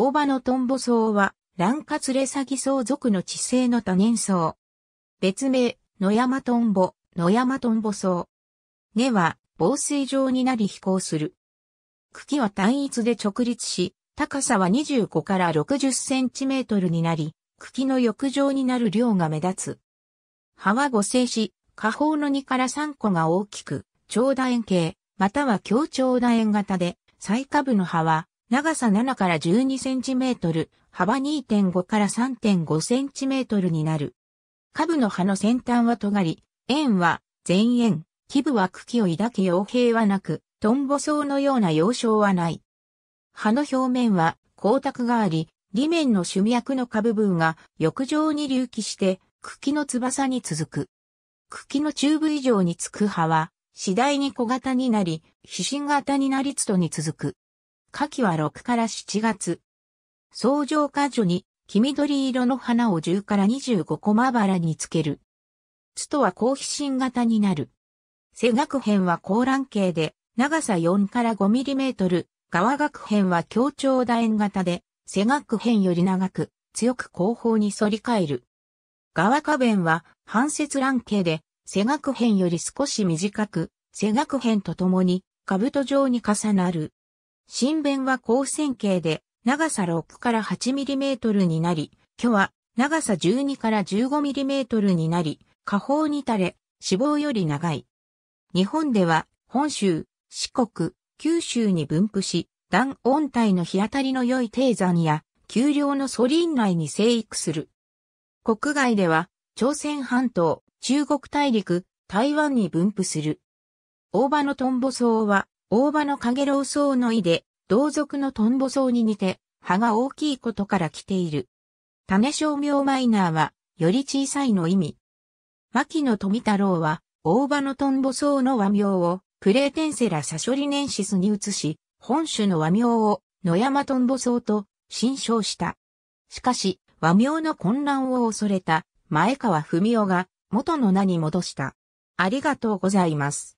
大葉のトンボ草は、卵ンカツレサギ草属の地性の多年草。別名、野山トンボ、野山トンボ草。根は、防水状になり飛行する。茎は単一で直立し、高さは25から60センチメートルになり、茎の翼状になる量が目立つ。葉は五性し、下方の2から3個が大きく、長楕円形、または強長楕円型で、最下部の葉は長さ7から12センチメートル、幅2.5から3.5センチメートルになる。下部の葉の先端は尖り、円は前円、基部は茎を抱き傭兵はなく、トンボ層のような様章はない。葉の表面は光沢があり、裏面の主脈の下部分が翼状に隆起して茎の翼に続く。茎の中部以上につく葉は次第に小型になり、皮疹型になりつとに続く。夏季は6から7月。相乗果樹に黄緑色の花を10から25コマバラにつける。つとは好奇心型になる。背学編は高卵形で、長さ4から5ミリメートル、側学編は強調楕円型で、背学編より長く、強く後方に反り返る。側花弁は半節卵形で、背学編より少し短く、背学編とともに、兜状に重なる。新弁は高線形で、長さ6から 8mm になり、巨は長さ12から 15mm になり、下方に垂れ、脂肪より長い。日本では、本州、四国、九州に分布し、断温帯の日当たりの良い低山や、丘陵のソリン内に生育する。国外では、朝鮮半島、中国大陸、台湾に分布する。大葉のトンボ草は、大葉のかげろう草の意で、同族のトンボ草に似て、葉が大きいことから来ている。種商名マイナーは、より小さいの意味。牧野富太郎は、大葉のトンボ草の和名を、プレーテンセラサショリネンシスに移し、本種の和名を、野山トンボ草と、新称した。しかし、和名の混乱を恐れた、前川文夫が、元の名に戻した。ありがとうございます。